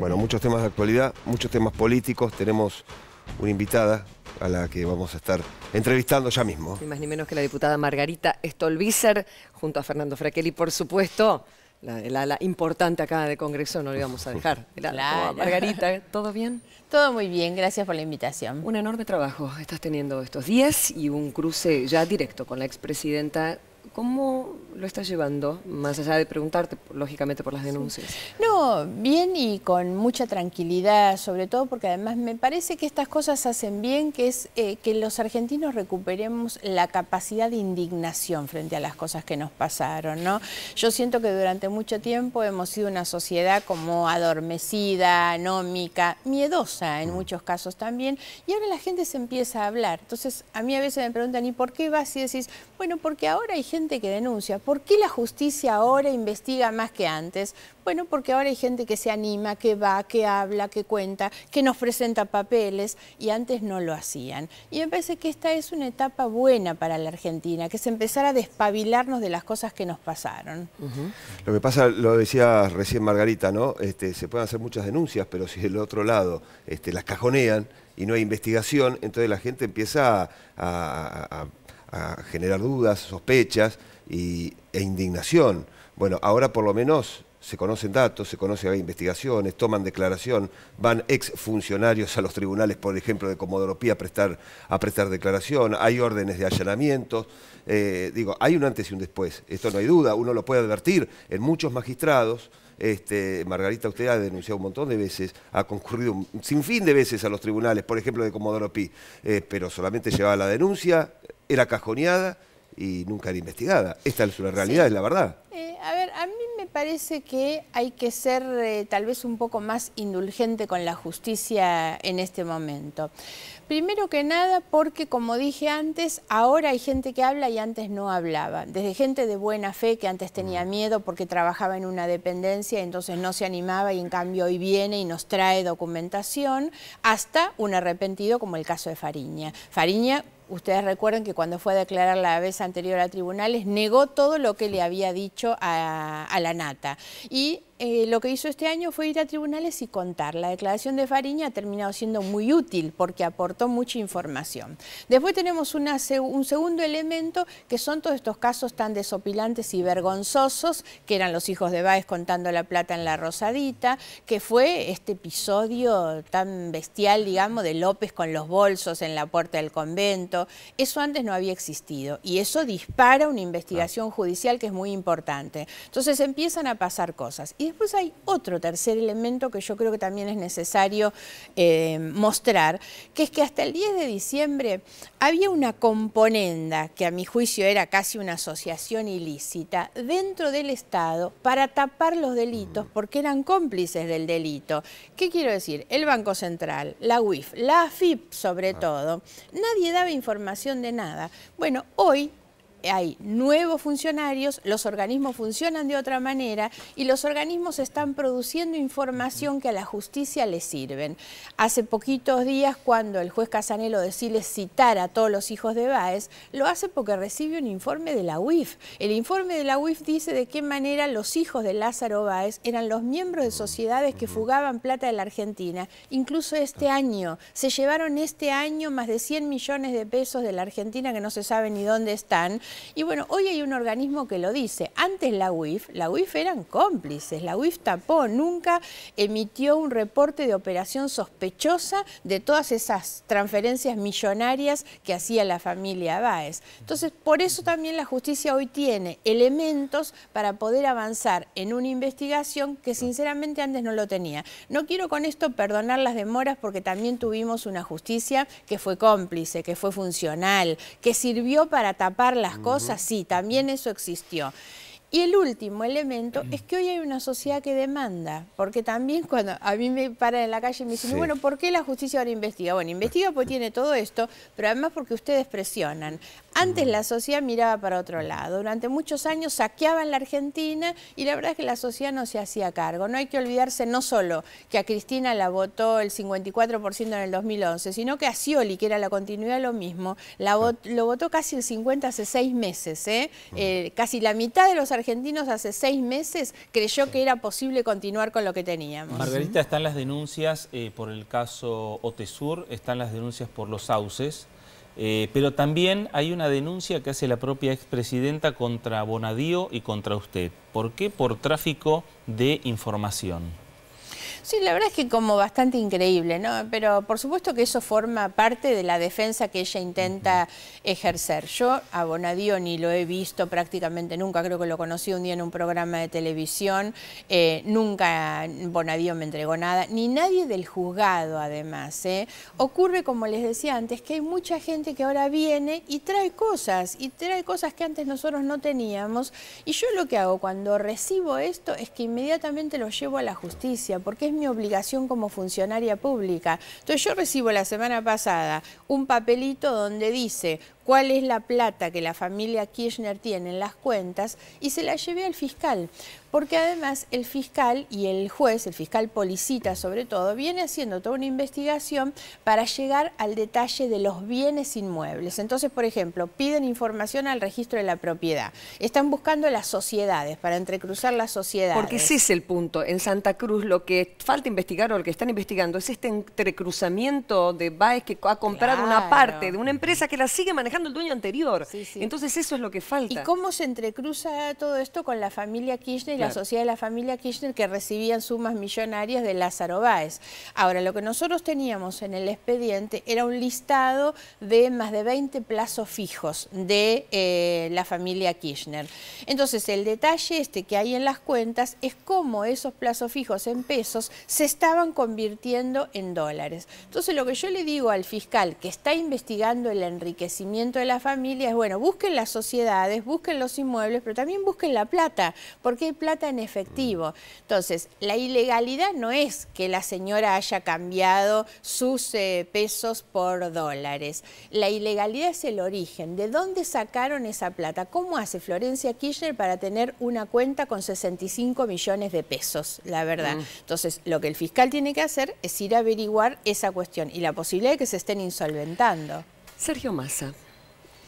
Bueno, muchos temas de actualidad, muchos temas políticos. Tenemos una invitada a la que vamos a estar entrevistando ya mismo. Ni más ni menos que la diputada Margarita Stolbizer, junto a Fernando Fraquelli, por supuesto. La, importante acá de Congreso no lo íbamos a dejar. Margarita, ¿todo bien? Todo muy bien, gracias por la invitación. Un enorme trabajo estás teniendo estos días y un cruce ya directo con la expresidenta ¿Cómo lo estás llevando? Más allá de preguntarte, lógicamente, por las denuncias. No, bien y con mucha tranquilidad, sobre todo porque además me parece que estas cosas hacen bien, que es eh, que los argentinos recuperemos la capacidad de indignación frente a las cosas que nos pasaron, ¿no? Yo siento que durante mucho tiempo hemos sido una sociedad como adormecida, anómica, miedosa en mm. muchos casos también, y ahora la gente se empieza a hablar. Entonces, a mí a veces me preguntan, ¿y por qué vas? Y decís, bueno, porque ahora hay gente que denuncia. ¿Por qué la justicia ahora investiga más que antes? Bueno, porque ahora hay gente que se anima, que va, que habla, que cuenta, que nos presenta papeles y antes no lo hacían. Y me parece que esta es una etapa buena para la Argentina, que se empezar a despabilarnos de las cosas que nos pasaron. Lo que pasa, lo decía recién Margarita, ¿no? Este, se pueden hacer muchas denuncias, pero si del otro lado este, las cajonean, y no hay investigación, entonces la gente empieza a, a generar dudas, sospechas y, e indignación. Bueno, ahora por lo menos se conocen datos, se conocen investigaciones, toman declaración, van exfuncionarios a los tribunales, por ejemplo, de Comodoro a prestar, declaración, hay órdenes de allanamiento. Eh, digo, hay un antes y un después, esto no hay duda, uno lo puede advertir en muchos magistrados. Este, Margarita, usted ha denunciado un montón de veces, ha concurrido un sinfín de veces a los tribunales, por ejemplo, de Comodoro Pi, eh, pero solamente llevaba la denuncia, era cajoneada y nunca era investigada. Esta es la realidad, es la verdad parece que hay que ser eh, tal vez un poco más indulgente con la justicia en este momento. Primero que nada porque, como dije antes, ahora hay gente que habla y antes no hablaba. Desde gente de buena fe que antes tenía mm. miedo porque trabajaba en una dependencia, entonces no se animaba y en cambio hoy viene y nos trae documentación, hasta un arrepentido como el caso de Fariña. Fariña Ustedes recuerden que cuando fue a declarar la vez anterior a tribunales, negó todo lo que le había dicho a, la nata. Y eh, lo que hizo este año fue ir a tribunales y contar. La declaración de Fariña ha terminado siendo muy útil porque aportó mucha información. Después tenemos un segundo elemento que son todos estos casos tan desopilantes y vergonzosos que eran los hijos de Báez contando la plata en la Rosadita, que fue este episodio tan bestial, digamos, de López con los bolsos en la puerta del convento. Eso antes no había existido y eso dispara una investigación judicial que es muy importante. Entonces empiezan a pasar cosas después hay otro tercer elemento que yo creo que también es necesario eh, mostrar, que es que hasta el 10 de diciembre había una componenda, que a mi juicio era casi una asociación ilícita, dentro del Estado para tapar los delitos porque eran cómplices del delito. ¿Qué quiero decir? El Banco Central, la UIF, la AFIP sobre ah. todo, nadie daba información de nada. Bueno, hoy hay nuevos funcionarios, los organismos funcionan de otra manera y los organismos están produciendo información que a la justicia le sirven. Hace poquitos días cuando el juez Casanelo decide citar a todos los hijos de Baez, lo hace porque recibe un informe de la UIF. El informe de la UIF dice de qué manera los hijos de Lázaro Baez eran los miembros de sociedades que fugaban plata de la Argentina. Incluso este año, se llevaron este año más de 100 millones de pesos de la Argentina que no se sabe ni dónde están y bueno, hoy hay un organismo que lo dice. Antes la UIF, la UIF eran cómplices, la UIF tapó, nunca emitió un reporte de operación sospechosa de todas esas transferencias millonarias que hacía la familia Báez. Entonces, por eso también la justicia hoy tiene elementos para poder avanzar en una investigación que sinceramente antes no lo tenía. No quiero con esto perdonar las demoras porque también tuvimos una justicia que fue cómplice, que fue funcional, que sirvió para tapar las cosas, sí, también eso existió. Y el último elemento mm. es que hoy hay una sociedad que demanda, porque también cuando a mí me paran en la calle y me dicen, bueno, ¿por qué la justicia ahora investiga? Bueno, investiga porque tiene todo esto, pero además porque ustedes presionan. Antes mm. la sociedad miraba para otro lado, durante muchos años saqueaban la Argentina y la verdad es que la sociedad no se hacía cargo. No hay que olvidarse no solo que a Cristina la votó el 54% en el 2011, sino que a Scioli, que era la continuidad de lo mismo, lo votó casi el 50 hace seis meses, ¿eh? Mm. Eh, casi la mitad de los argentinos hace seis meses creyó que era posible continuar con lo que teníamos. Margarita, están las denuncias eh, por el caso Otesur, están las denuncias por los sauces, eh, pero también hay una denuncia que hace la propia expresidenta contra Bonadío y contra usted. ¿Por qué? Por tráfico de información. Sí, la verdad es que como bastante increíble, ¿no? Pero por supuesto que eso forma parte de la defensa que ella intenta ejercer. Yo a Bonadío ni lo he visto prácticamente nunca, creo que lo conocí un día en un programa de televisión, eh, nunca Bonadío me entregó nada, ni nadie del juzgado además. ¿eh? Ocurre, como les decía antes, que hay mucha gente que ahora viene y trae cosas, y trae cosas que antes nosotros no teníamos. Y yo lo que hago cuando recibo esto es que inmediatamente lo llevo a la justicia, porque es mi obligación como funcionaria pública. Entonces yo recibo la semana pasada un papelito donde dice cuál es la plata que la familia Kirchner tiene en las cuentas y se la llevé al fiscal. Porque además el fiscal y el juez, el fiscal policita sobre todo, viene haciendo toda una investigación para llegar al detalle de los bienes inmuebles. Entonces, por ejemplo, piden información al registro de la propiedad. Están buscando las sociedades, para entrecruzar las sociedades. Porque ese es el punto. En Santa Cruz lo que falta investigar o lo que están investigando es este entrecruzamiento de Baez que ha comprado una parte de una empresa que la sigue manejando el dueño anterior. Entonces eso es lo que falta. ¿Y cómo se entrecruza todo esto con la familia Kirchner y la sociedad de la familia Kirchner que recibían sumas millonarias de Lázaro Báez? Ahora, lo que nosotros teníamos en el expediente era un listado de más de 20 plazos fijos de eh, la familia Kirchner. Entonces, el detalle este que hay en las cuentas es cómo esos plazos fijos en pesos se estaban convirtiendo en dólares. Entonces, lo que yo le digo al fiscal que está investigando el enriquecimiento de la familia es, bueno, busquen las sociedades, busquen los inmuebles, pero también busquen la plata, porque hay plata en efectivo. Mm. Entonces, la ilegalidad no es que la señora haya cambiado sus eh, pesos por dólares. La ilegalidad es el origen. ¿De dónde sacaron esa plata? ¿Cómo hace Florencia Kirchner para tener una cuenta con 65 millones de pesos, la verdad? Mm. Entonces, lo que el fiscal tiene que hacer es ir a averiguar esa cuestión y la posibilidad de que se estén insolventando. Sergio Massa.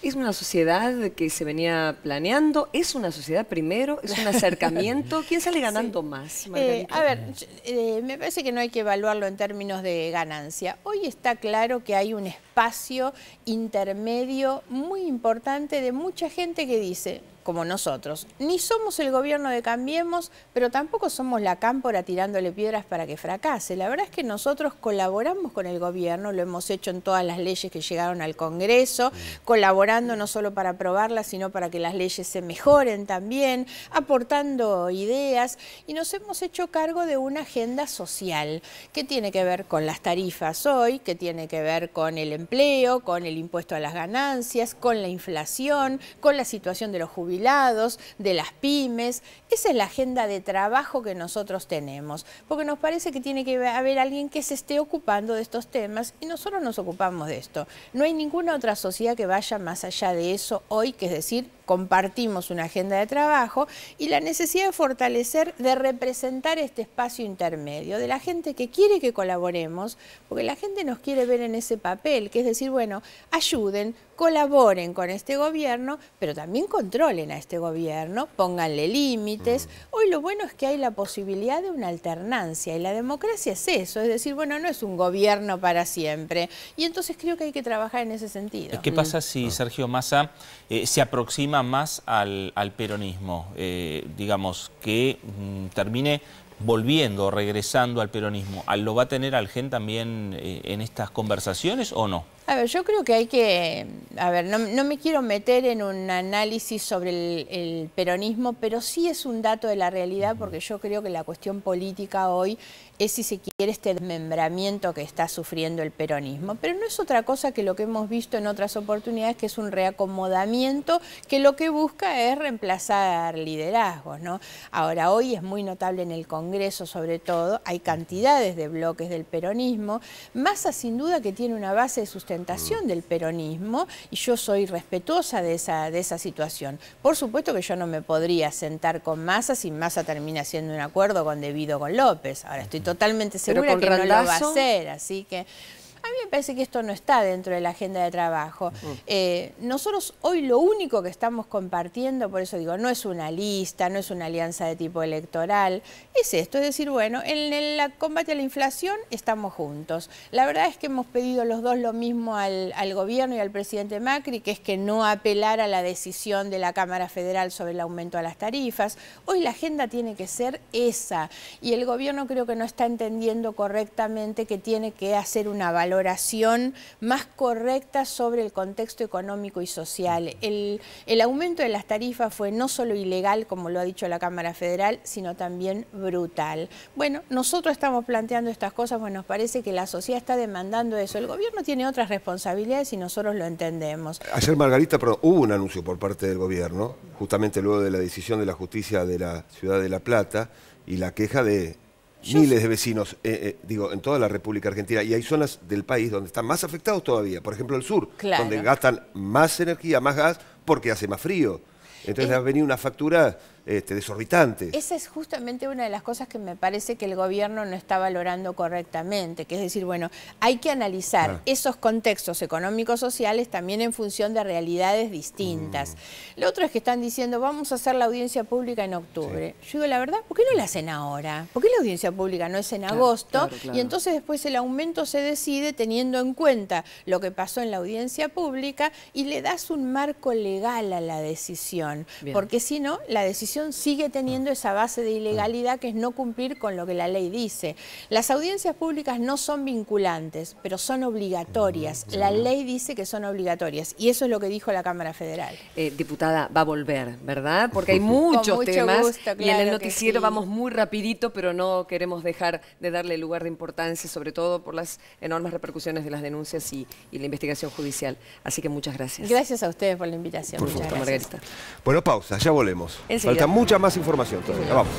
Es una sociedad que se venía planeando, es una sociedad primero, es un acercamiento. ¿Quién sale ganando más? Eh, a ver, eh, me parece que no hay que evaluarlo en términos de ganancia. Hoy está claro que hay un espacio intermedio muy importante de mucha gente que dice, como nosotros. Ni somos el gobierno de Cambiemos, pero tampoco somos la cámpora tirándole piedras para que fracase. La verdad es que nosotros colaboramos con el gobierno, lo hemos hecho en todas las leyes que llegaron al Congreso, colaborando no solo para aprobarlas, sino para que las leyes se mejoren también, aportando ideas y nos hemos hecho cargo de una agenda social que tiene que ver con las tarifas hoy, que tiene que ver con el empleo, con el impuesto a las ganancias, con la inflación, con la situación de los jubilados de las pymes. Esa es la agenda de trabajo que nosotros tenemos, porque nos parece que tiene que haber alguien que se esté ocupando de estos temas y nosotros nos ocupamos de esto. No hay ninguna otra sociedad que vaya más allá de eso hoy, que es decir, compartimos una agenda de trabajo y la necesidad de fortalecer, de representar este espacio intermedio, de la gente que quiere que colaboremos, porque la gente nos quiere ver en ese papel, que es decir, bueno, ayuden, colaboren con este gobierno, pero también controlen a este gobierno, pónganle límites. Mm. Hoy lo bueno es que hay la posibilidad de una alternancia y la democracia es eso, es decir, bueno, no es un gobierno para siempre. Y entonces creo que hay que trabajar en ese sentido. ¿Qué pasa mm. si Sergio Massa eh, se aproxima más al, peronismo, eh, digamos, que mm, termine volviendo, regresando al peronismo. ¿Lo va a tener Algen también eh, en estas conversaciones o no? A ver, yo creo que hay que, a ver, no, me quiero meter en un análisis sobre el, peronismo, pero sí es un dato de la realidad porque yo creo que la cuestión política hoy es, si se quiere, este desmembramiento que está sufriendo el peronismo. Pero no es otra cosa que lo que hemos visto en otras oportunidades, que es un reacomodamiento que lo que busca es reemplazar liderazgos, ¿no? Ahora, hoy es muy notable en el Congreso, sobre todo, hay cantidades de bloques del peronismo, masa sin duda que tiene una base de sustentación del peronismo y yo soy respetuosa de esa, de esa situación. Por supuesto que yo no me podría sentar con Massa si Massa termina haciendo un acuerdo con Debido con López. Ahora estoy totalmente segura que no lo va a hacer, así que mí me parece que esto no está dentro de la agenda de trabajo. Mm. Eh, nosotros hoy lo único que estamos compartiendo, por eso digo, no es una lista, no es una alianza de tipo electoral, es esto, es decir, bueno, en el combate a la inflación estamos juntos. La verdad es que hemos pedido los dos lo mismo al, gobierno y al presidente Macri, que es que no apelara a la decisión de la Cámara Federal sobre el aumento a las tarifas. Hoy la agenda tiene que ser esa y el gobierno creo que no está entendiendo correctamente que tiene que hacer una valoración más correcta sobre el contexto económico y social. El, el aumento de las tarifas fue no solo ilegal, como lo ha dicho la Cámara Federal, sino también brutal. Bueno, nosotros estamos planteando estas cosas, pues nos parece que la sociedad está demandando eso. El gobierno tiene otras responsabilidades y nosotros lo entendemos. Ayer, Margarita, perdón, hubo un anuncio por parte del gobierno, justamente luego de la decisión de la justicia de la ciudad de La Plata y la queja de miles de vecinos, eh, eh, digo, en toda la República Argentina. Y hay zonas del país donde están más afectados todavía. Por ejemplo, el sur, donde gastan más energía, más gas, porque hace más frío. Entonces, eh, ha venido una factura este, Esa es justamente una de las cosas que me parece que el gobierno no está valorando correctamente, que es decir, bueno, hay que analizar esos contextos económicos sociales también en función de realidades distintas. Mm. Lo otro es que están diciendo, vamos a hacer la audiencia pública en octubre. Yo digo, la verdad, ¿por qué no la hacen ahora? ¿Por qué la audiencia pública no es en agosto? Y entonces después el aumento se decide teniendo en cuenta lo que pasó en la audiencia pública y le das un marco legal a la decisión, porque si no, la decisión sigue teniendo ah. esa base de ah. ilegalidad que es no cumplir con lo que la ley dice. Las audiencias públicas no son vinculantes, pero son obligatorias. Ah, la ley dice que son obligatorias y eso es lo que dijo la Cámara Federal. Eh, diputada, va a volver, ¿verdad? Porque hay muchos temas y en el noticiero vamos muy rapidito, pero no queremos dejar de darle lugar de importancia, sobre todo por las enormes repercusiones de las denuncias y, la investigación judicial. Así que muchas gracias. Gracias a ustedes por la invitación. Por muchas gracias. Margarita. Bueno, pausa, ya volvemos mucha más información todavía. Vamos.